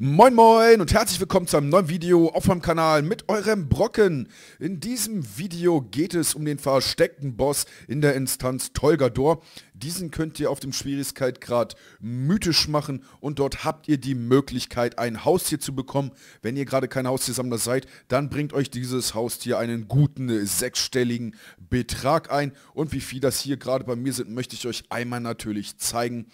Moin moin und herzlich willkommen zu einem neuen Video auf meinem Kanal mit eurem Brocken. In diesem Video geht es um den versteckten Boss in der Instanz Tolgador. Diesen könnt ihr auf dem Schwierigkeitsgrad mythisch machen und dort habt ihr die Möglichkeit ein Haustier zu bekommen. Wenn ihr gerade kein Haustiersammler seid, dann bringt euch dieses Haustier einen guten sechsstelligen Betrag ein und wie viel das hier gerade bei mir sind, möchte ich euch einmal natürlich zeigen.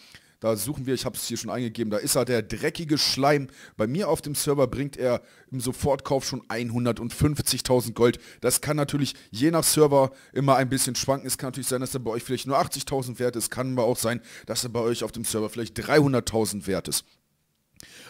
Da suchen wir, ich habe es hier schon eingegeben, da ist er, der dreckige Schleim. Bei mir auf dem Server bringt er im Sofortkauf schon 150.000 Gold. Das kann natürlich je nach Server immer ein bisschen schwanken. Es kann natürlich sein, dass er bei euch vielleicht nur 80.000 wert ist. Kann aber auch sein, dass er bei euch auf dem Server vielleicht 300.000 wert ist.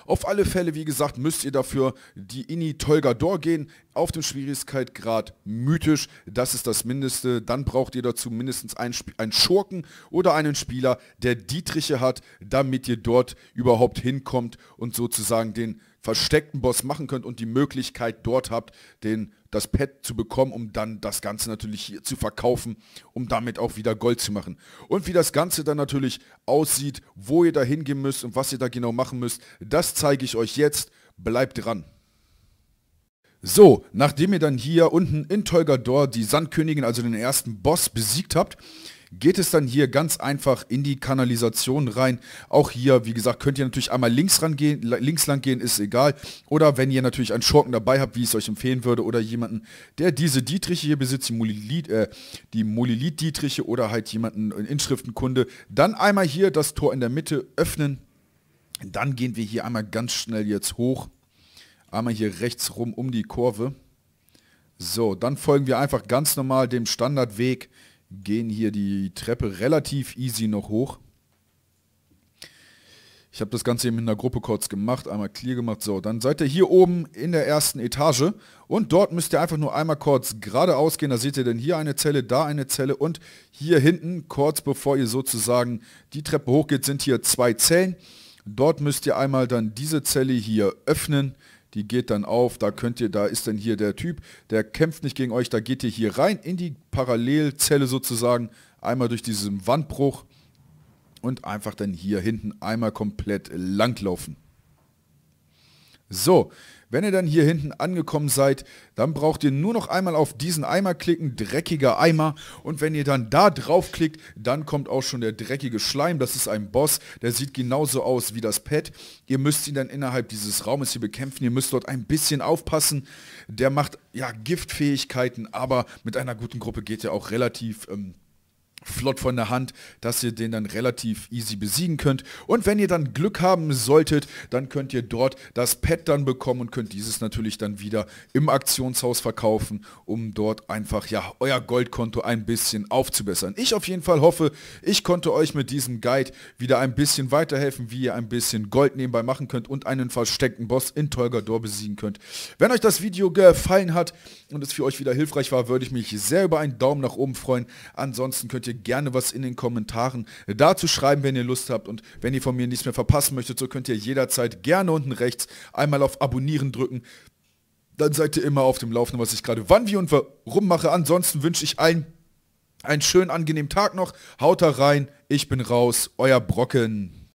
Auf alle Fälle, wie gesagt, müsst ihr dafür die Inni Tolgador gehen, auf dem Schwierigkeitsgrad mythisch, das ist das Mindeste. Dann braucht ihr dazu mindestens einen, Sp einen Schurken oder einen Spieler, der Dietriche hat, damit ihr dort überhaupt hinkommt und sozusagen den versteckten Boss machen könnt und die Möglichkeit dort habt, den, das Pad zu bekommen, um dann das Ganze natürlich hier zu verkaufen, um damit auch wieder Gold zu machen. Und wie das Ganze dann natürlich aussieht, wo ihr da hingehen müsst und was ihr da genau machen müsst, das zeige ich euch jetzt. Bleibt dran. So, nachdem ihr dann hier unten in Tolgador die Sandkönigin, also den ersten Boss, besiegt habt, geht es dann hier ganz einfach in die Kanalisation rein. Auch hier, wie gesagt, könnt ihr natürlich einmal links rangehen, links lang gehen, ist egal. Oder wenn ihr natürlich einen Schurken dabei habt, wie ich es euch empfehlen würde, oder jemanden, der diese Dietriche hier besitzt, die Molilith, äh, die Molilith Dietriche oder halt jemanden in äh, Inschriftenkunde, dann einmal hier das Tor in der Mitte öffnen. Dann gehen wir hier einmal ganz schnell jetzt hoch. Einmal hier rechts rum um die Kurve. So, dann folgen wir einfach ganz normal dem Standardweg gehen hier die Treppe relativ easy noch hoch. Ich habe das Ganze eben in der Gruppe kurz gemacht, einmal clear gemacht. So, dann seid ihr hier oben in der ersten Etage und dort müsst ihr einfach nur einmal kurz geradeaus gehen. Da seht ihr denn hier eine Zelle, da eine Zelle und hier hinten, kurz bevor ihr sozusagen die Treppe hochgeht, sind hier zwei Zellen. Dort müsst ihr einmal dann diese Zelle hier öffnen, die geht dann auf, da könnt ihr, da ist dann hier der Typ, der kämpft nicht gegen euch, da geht ihr hier rein in die Parallelzelle sozusagen, einmal durch diesen Wandbruch und einfach dann hier hinten einmal komplett langlaufen. So, wenn ihr dann hier hinten angekommen seid, dann braucht ihr nur noch einmal auf diesen Eimer klicken, dreckiger Eimer. Und wenn ihr dann da drauf klickt, dann kommt auch schon der dreckige Schleim. Das ist ein Boss, der sieht genauso aus wie das Pad. Ihr müsst ihn dann innerhalb dieses Raumes hier bekämpfen. Ihr müsst dort ein bisschen aufpassen. Der macht ja Giftfähigkeiten, aber mit einer guten Gruppe geht er auch relativ... Ähm, flott von der Hand, dass ihr den dann relativ easy besiegen könnt. Und wenn ihr dann Glück haben solltet, dann könnt ihr dort das Pad dann bekommen und könnt dieses natürlich dann wieder im Aktionshaus verkaufen, um dort einfach ja euer Goldkonto ein bisschen aufzubessern. Ich auf jeden Fall hoffe, ich konnte euch mit diesem Guide wieder ein bisschen weiterhelfen, wie ihr ein bisschen Gold nebenbei machen könnt und einen versteckten Boss in Tolgador besiegen könnt. Wenn euch das Video gefallen hat und es für euch wieder hilfreich war, würde ich mich sehr über einen Daumen nach oben freuen. Ansonsten könnt ihr möchte, gerne was in den Kommentaren dazu schreiben, wenn ihr Lust habt. Und wenn ihr von mir nichts mehr verpassen möchtet, so könnt ihr jederzeit gerne unten rechts einmal auf Abonnieren drücken. Dann seid ihr immer auf dem Laufenden, was ich gerade wann, wie und warum mache. Ansonsten wünsche ich allen einen schönen, angenehmen Tag noch. Haut da rein. Ich bin raus. Euer Brocken.